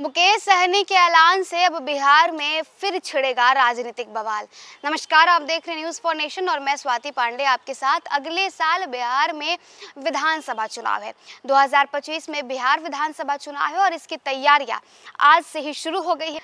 मुकेश सहनी के ऐलान से अब बिहार में फिर छिड़ेगा राजनीतिक बवाल नमस्कार आप देख रहे हैं न्यूज़ फॉर नेशन और मैं स्वाति पांडे आपके साथ अगले साल बिहार में विधानसभा चुनाव है 2025 में बिहार विधानसभा चुनाव है और इसकी तैयारियां आज से ही शुरू हो गई है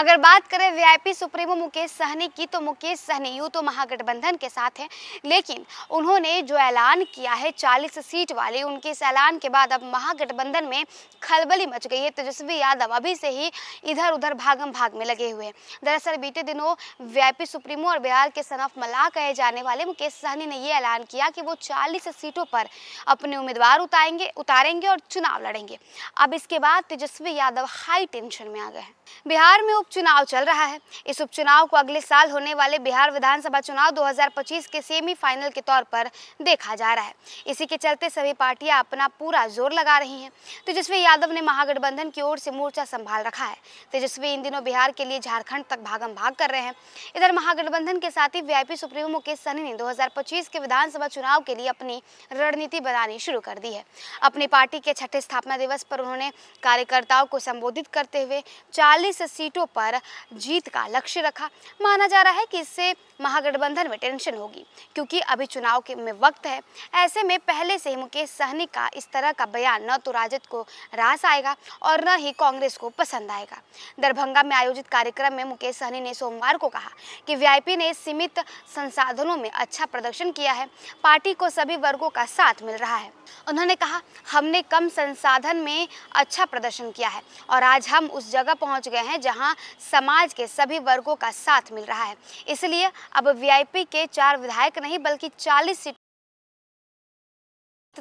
अगर बात करें वी सुप्रीमो मुकेश सहनी की तो मुकेश सहनी यू तो महागठबंधन के साथ हैं लेकिन उन्होंने जो ऐलान किया है चालीस सीट वाले उनके इस ऐलान के बाद अब महागठबंधन में खलबली मच गई है तेजस्वी यादव अभी से ही इधर उधर भागम भाग में लगे हुए हैं दरअसल बीते दिनों वीआईपी सुप्रीमो और बिहार के सनफ ऑफ मलाह कहे जाने वाले मुकेश सहनी ने यह ऐलान किया कि वो चालीस सीटों पर अपने उम्मीदवार उतारेंगे उतारेंगे और चुनाव लड़ेंगे अब इसके बाद तेजस्वी यादव हाई टेंशन में आ गए बिहार में उपचुनाव चल रहा है इस उपचुनाव को अगले साल होने वाले बिहार विधानसभा चुनाव 2025 के सेमीफाइनल के तौर पर देखा जा रहा है इसी के चलते सभी पार्टियां अपना पूरा जोर लगा रही हैं तो जिसमें यादव ने महागठबंधन की ओर से मोर्चा संभाल रखा है तेजस्वी इन दिनों बिहार के लिए झारखंड तक भागम भाग कर रहे हैं इधर महागठबंधन के साथ ही वीआईपी सुप्रीमो मुकेश सहनी ने 2025 के विधानसभा चुनाव के लिए अपनी रणनीति बनानी शुरू कर दी है अपनी पार्टी के छठे स्थापना दिवस पर उन्होंने कार्यकर्ताओं को संबोधित करते हुए चालीस सीटों पर जीत का लक्ष्य रखा माना जा रहा है कि इससे महागठबंधन में टेंशन होगी क्योंकि अभी चुनाव के में वक्त है ऐसे में पहले से ही मुकेश सहनी का इस तरह का बयान न तो राजद को रास आएगा और न ही कांग्रेस यूजर्स को पसंद आएगा दरभंगा में आयोजित कार्यक्रम में मुकेश सहनी ने सोमवार को कहा कि वीआईपी ने सीमित संसाधनों में अच्छा प्रदर्शन किया है पार्टी को सभी वर्गों का साथ मिल रहा है उन्होंने कहा हमने कम संसाधन में अच्छा प्रदर्शन किया है और आज हम उस जगह पहुंच गए हैं जहां समाज के सभी वर्गों का साथ मिल रहा है इसलिए अब वीआईपी के चार विधायक नहीं बल्कि 40 सीट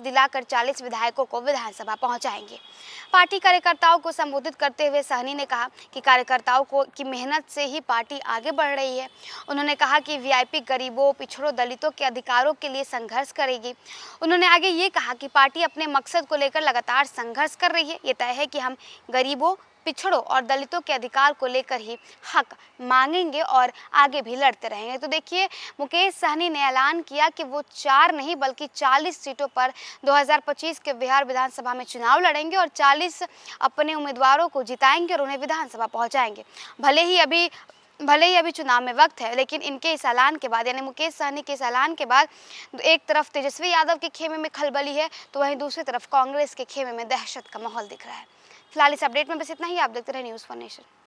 दिलाकर 40 विधायकों को विधानसभा पहुंचाएंगे पार्टी कार्यकर्ताओं को संबोधित करते हुए सहनी ने कहा कि कार्यकर्ताओं को की मेहनत से ही पार्टी आगे बढ़ रही है उन्होंने कहा कि वीआईपी गरीबों पिछड़ों दलितों के अधिकारों के लिए संघर्ष करेगी उन्होंने आगे ये कहा कि पार्टी अपने मकसद को लेकर लगातार संघर्ष कर रही है ये तय है कि हम गरीबों पिछड़ों और दलितों के अधिकार को लेकर ही हक मांगेंगे और आगे भी लड़ते रहेंगे तो देखिए मुकेश सहनी ने ऐलान किया कि वो चार नहीं बल्कि 40 सीटों पर 2025 के बिहार विधानसभा में चुनाव लड़ेंगे और 40 अपने उम्मीदवारों को जिताएंगे और उन्हें विधानसभा पहुंचाएंगे भले ही अभी भले ही अभी चुनाव में वक्त है लेकिन इनके इस ऐलान के बाद यानी मुकेश सहनी के इस ऐलान के बाद एक तरफ तेजस्वी यादव के खेमे में खलबली है तो वहीं दूसरी तरफ कांग्रेस के खेमे में दहशत का माहौल दिख रहा है फिलहाल इस अपडेट में बस इतना ही आप देखते रहे न्यूज़ फॉर नेशन